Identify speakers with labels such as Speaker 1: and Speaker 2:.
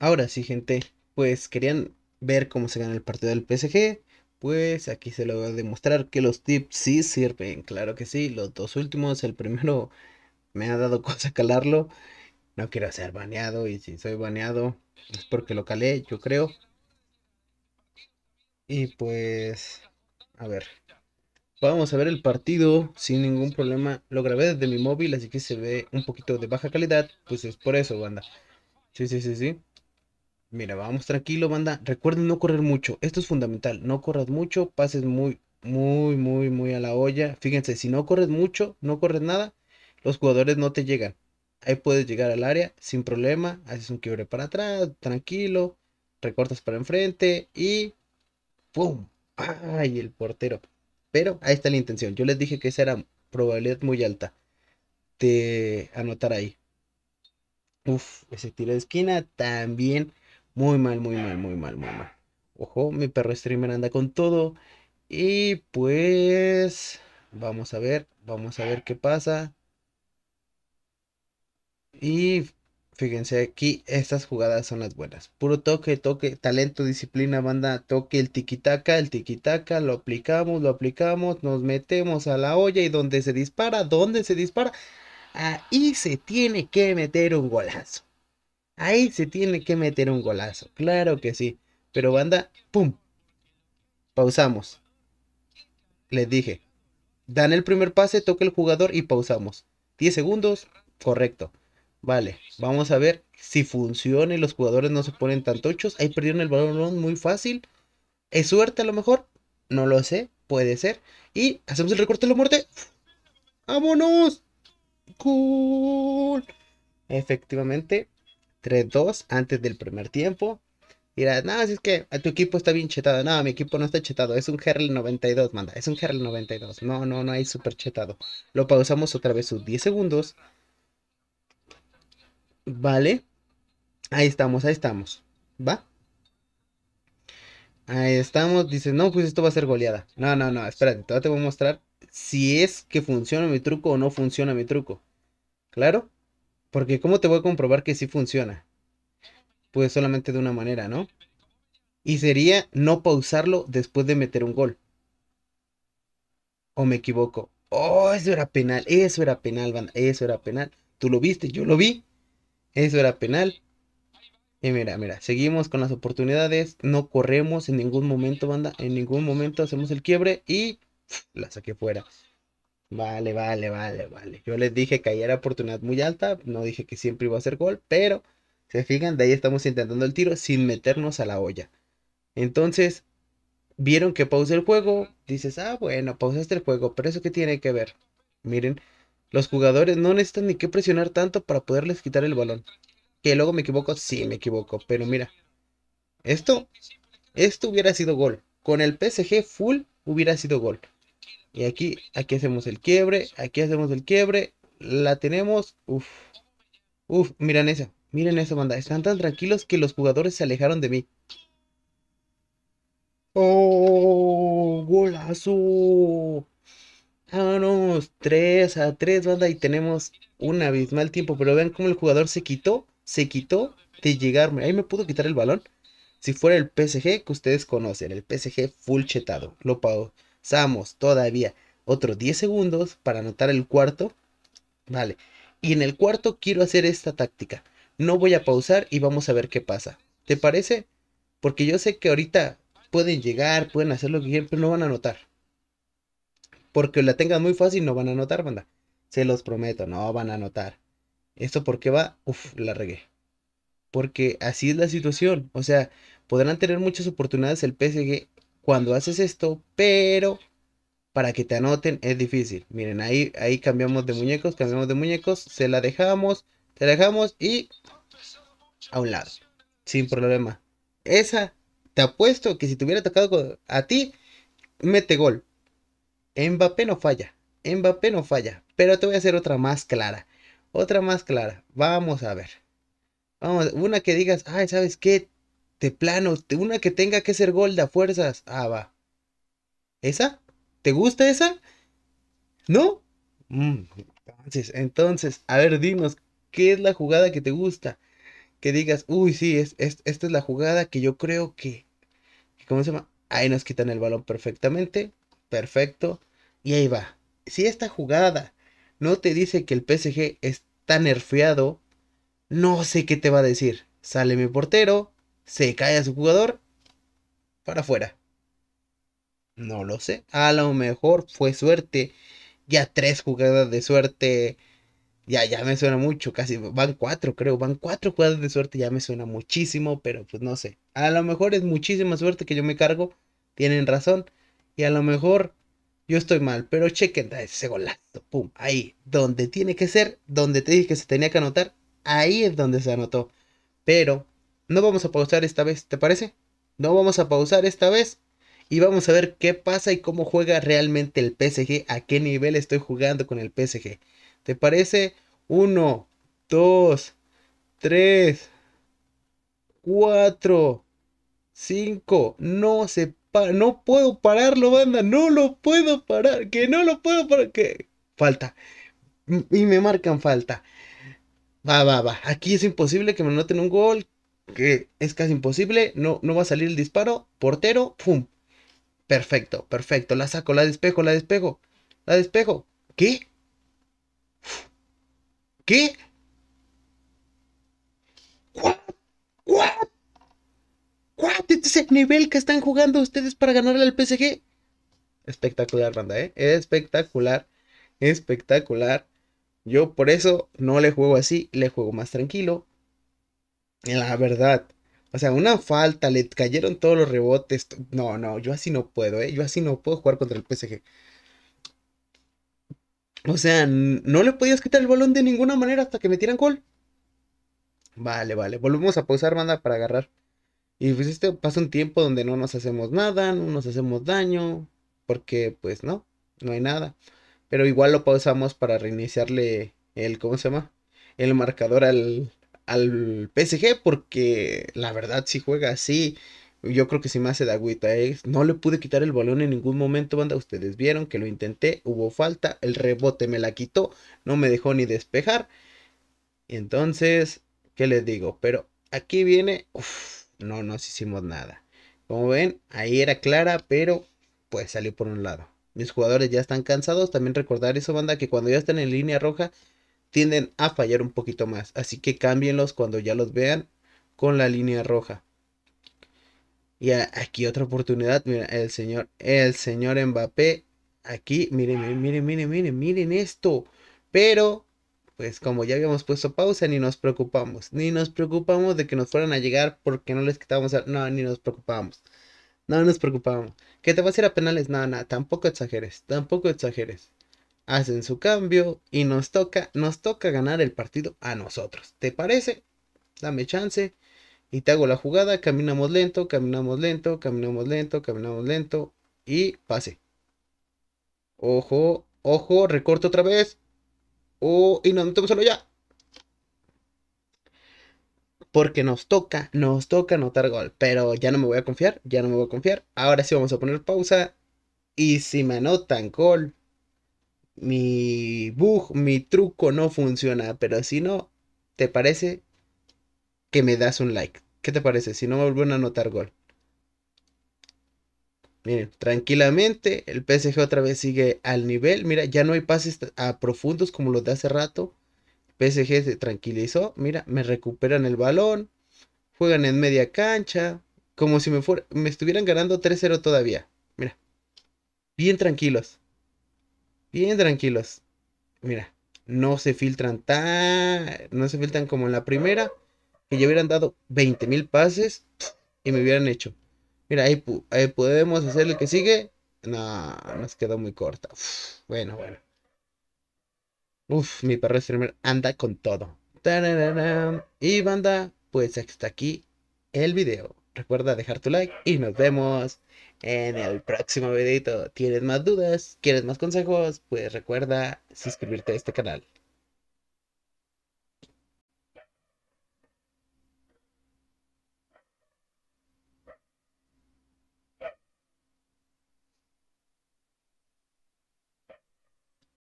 Speaker 1: Ahora sí, gente, pues querían ver cómo se gana el partido del PSG. Pues aquí se lo voy a demostrar que los tips sí sirven. Claro que sí, los dos últimos. El primero me ha dado cosa calarlo. No quiero ser baneado y si soy baneado es porque lo calé, yo creo. Y pues, a ver. Vamos a ver el partido sin ningún problema. Lo grabé desde mi móvil, así que se ve un poquito de baja calidad. Pues es por eso, banda. Sí, sí, sí, sí. Mira, vamos tranquilo, banda. Recuerden no correr mucho. Esto es fundamental. No corras mucho, pases muy, muy, muy, muy a la olla. Fíjense, si no corres mucho, no corres nada, los jugadores no te llegan. Ahí puedes llegar al área sin problema. Haces un quiebre para atrás, tranquilo. Recortas para enfrente y ¡pum! ¡Ay, el portero! Pero ahí está la intención. Yo les dije que esa era probabilidad muy alta de anotar ahí. Uf, ese tiro de esquina también muy mal, muy mal, muy mal, muy mal. Ojo, mi perro streamer anda con todo. Y pues... Vamos a ver, vamos a ver qué pasa. Y fíjense aquí, estas jugadas son las buenas. Puro toque, toque, talento, disciplina, banda, toque, el tiquitaca, el tiquitaca, lo aplicamos, lo aplicamos, nos metemos a la olla y donde se dispara, donde se dispara, ahí se tiene que meter un golazo. Ahí se tiene que meter un golazo, claro que sí. Pero banda, ¡pum! Pausamos. Les dije, dan el primer pase, toca el jugador y pausamos. 10 segundos, correcto. Vale, vamos a ver si funciona y los jugadores no se ponen tan tochos. Ahí perdieron el balón muy fácil. ¿Es suerte a lo mejor? No lo sé, puede ser. Y hacemos el recorte de la muerte. ¡Vámonos! Cool. Efectivamente, 3-2 antes del primer tiempo. Y no, si es que tu equipo está bien chetado. No, mi equipo no está chetado. Es un Herl 92, manda. Es un Herl 92. No, no, no hay super chetado. Lo pausamos otra vez sus 10 segundos. Vale. Ahí estamos, ahí estamos. ¿Va? Ahí estamos. Dices, no, pues esto va a ser goleada. No, no, no, espérate. te voy a mostrar si es que funciona mi truco o no funciona mi truco. ¿Claro? Porque ¿cómo te voy a comprobar que sí funciona? Pues solamente de una manera, ¿no? Y sería no pausarlo después de meter un gol. ¿O me equivoco? Oh, eso era penal, eso era penal, banda, eso era penal. Tú lo viste, yo lo vi. Eso era penal. Y mira, mira, seguimos con las oportunidades. No corremos en ningún momento, banda. En ningún momento hacemos el quiebre y la saqué fuera. Vale, vale, vale, vale. Yo les dije que ahí era oportunidad muy alta, no dije que siempre iba a ser gol, pero se fijan, de ahí estamos intentando el tiro sin meternos a la olla. Entonces, vieron que pausa el juego, dices, ah, bueno, pausaste el juego, pero eso que tiene que ver. Miren, los jugadores no necesitan ni que presionar tanto para poderles quitar el balón. Que luego me equivoco, sí me equivoco, pero mira, esto, esto hubiera sido gol. Con el PSG full hubiera sido gol. Y aquí, aquí hacemos el quiebre, aquí hacemos el quiebre, la tenemos, uff, uff, miren eso, miren eso, banda, están tan tranquilos que los jugadores se alejaron de mí. ¡Oh! ¡Golazo! Vámonos, 3 a 3, banda, y tenemos un abismal tiempo, pero vean cómo el jugador se quitó, se quitó de llegarme, ahí me pudo quitar el balón. Si fuera el PSG que ustedes conocen, el PSG full chetado, lo pago Pasamos todavía otros 10 segundos para anotar el cuarto. Vale. Y en el cuarto quiero hacer esta táctica. No voy a pausar y vamos a ver qué pasa. ¿Te parece? Porque yo sé que ahorita pueden llegar, pueden hacer lo que quieran, pero no van a anotar. Porque la tengan muy fácil, no van a anotar, banda. Se los prometo, no van a anotar. ¿Esto porque va? Uf, la regué. Porque así es la situación. O sea, podrán tener muchas oportunidades el PSG cuando haces esto, pero para que te anoten es difícil. Miren, ahí, ahí cambiamos de muñecos, cambiamos de muñecos, se la dejamos, se la dejamos y a un lado, sin problema. Esa, te apuesto que si te hubiera tocado a ti, mete gol. Mbappé no falla, Mbappé no falla, pero te voy a hacer otra más clara, otra más clara. Vamos a ver. Vamos, una que digas, ay, ¿sabes qué? De plano, una que tenga que ser gol de fuerzas. Ah, va. ¿Esa? ¿Te gusta esa? ¿No? Mm, entonces, entonces, a ver, dinos, ¿qué es la jugada que te gusta? Que digas, uy, sí, es, esta es la jugada que yo creo que, que. ¿Cómo se llama? Ahí nos quitan el balón perfectamente. Perfecto. Y ahí va. Si esta jugada no te dice que el PSG está nerfeado, no sé qué te va a decir. Sale mi portero, se cae a su jugador para afuera. No lo sé. A lo mejor fue suerte. Ya tres jugadas de suerte. Ya, ya me suena mucho. Casi van cuatro, creo. Van cuatro jugadas de suerte. Ya me suena muchísimo. Pero pues no sé. A lo mejor es muchísima suerte que yo me cargo. Tienen razón. Y a lo mejor yo estoy mal. Pero chequen ese golazo. Pum. Ahí. Donde tiene que ser. Donde te dije que se tenía que anotar. Ahí es donde se anotó. Pero no vamos a pausar esta vez, ¿te parece? No vamos a pausar esta vez y vamos a ver qué pasa y cómo juega realmente el PSG, a qué nivel estoy jugando con el PSG. ¿Te parece? 1, 2, 3, 4, 5, no se pa no puedo pararlo, banda, no lo puedo parar, que no lo puedo parar, que falta. Y me marcan falta. Va, va, va. Aquí es imposible que me noten un gol que es casi imposible, no, no va a salir el disparo, portero, ¡pum! Perfecto, perfecto, la saco, la despejo, la despejo, la despejo. ¿Qué? ¿Qué? ¿What? ¿What? ¿What? Este es nivel que están jugando ustedes para ganarle al PSG. Espectacular, banda, ¿eh? Espectacular, espectacular. Yo por eso no le juego así, le juego más tranquilo, la verdad. O sea, una falta, le cayeron todos los rebotes. No, no, yo así no puedo, ¿eh? Yo así no puedo jugar contra el PSG. O sea, no le podías quitar el balón de ninguna manera hasta que me tiran gol. Vale, vale. Volvemos a pausar, banda, para agarrar. Y pues este pasa un tiempo donde no nos hacemos nada, no nos hacemos daño, porque pues no, no hay nada. Pero igual lo pausamos para reiniciarle el, ¿cómo se llama? El marcador al, al PSG porque la verdad si juega así, yo creo que si más se da agüita, ¿eh? no le pude quitar el balón en ningún momento, banda, ustedes vieron que lo intenté, hubo falta, el rebote me la quitó, no me dejó ni despejar. Entonces, ¿qué les digo? Pero aquí viene, no nos hicimos nada. Como ven, ahí era clara, pero pues salió por un lado. Mis jugadores ya están cansados, también recordar eso, banda, que cuando ya están en línea roja, tienden a fallar un poquito más. Así que cámbienlos cuando ya los vean con la línea roja. Y aquí otra oportunidad, mira, el señor, el señor Mbappé, aquí, miren, miren, miren, miren, miren, esto. Pero, pues como ya habíamos puesto pausa, ni nos preocupamos, ni nos preocupamos de que nos fueran a llegar porque no les quitábamos, no, ni nos preocupamos. No nos preocupamos. ¿Que te vas a ir a penales? No, no, tampoco exageres, tampoco exageres hacen su cambio y nos toca, nos toca ganar el partido a nosotros. ¿Te parece? Dame chance y te hago la jugada, caminamos lento, caminamos lento, caminamos lento, caminamos lento y pase. Ojo, ojo, recorto otra vez. Oh, y nos metemos solo ya. Porque nos toca, nos toca anotar gol. Pero ya no me voy a confiar, ya no me voy a confiar. Ahora sí vamos a poner pausa. Y si me anotan gol, mi bug, mi truco no funciona, pero si no, ¿te parece que me das un like? ¿Qué te parece? Si no me vuelven a anotar gol. Miren, tranquilamente, el PSG otra vez sigue al nivel. Mira, ya no hay pases a profundos como los de hace rato. PSG se tranquilizó. Mira, me recuperan el balón. Juegan en media cancha. Como si me, me estuvieran ganando 3-0 todavía. Mira, bien tranquilos bien tranquilos. Mira, no se filtran tan, no se filtran como en la primera, que ya hubieran dado 20.000 mil pases y me hubieran hecho. Mira, ahí, ahí podemos hacer lo que sigue. No, nos quedó muy corta. bueno, bueno. Uf, mi perro streamer anda con todo. Y banda, pues hasta aquí el video. Recuerda dejar tu like y nos vemos en el próximo videito, ¿tienes más dudas? ¿Quieres más consejos? Pues recuerda suscribirte a este canal.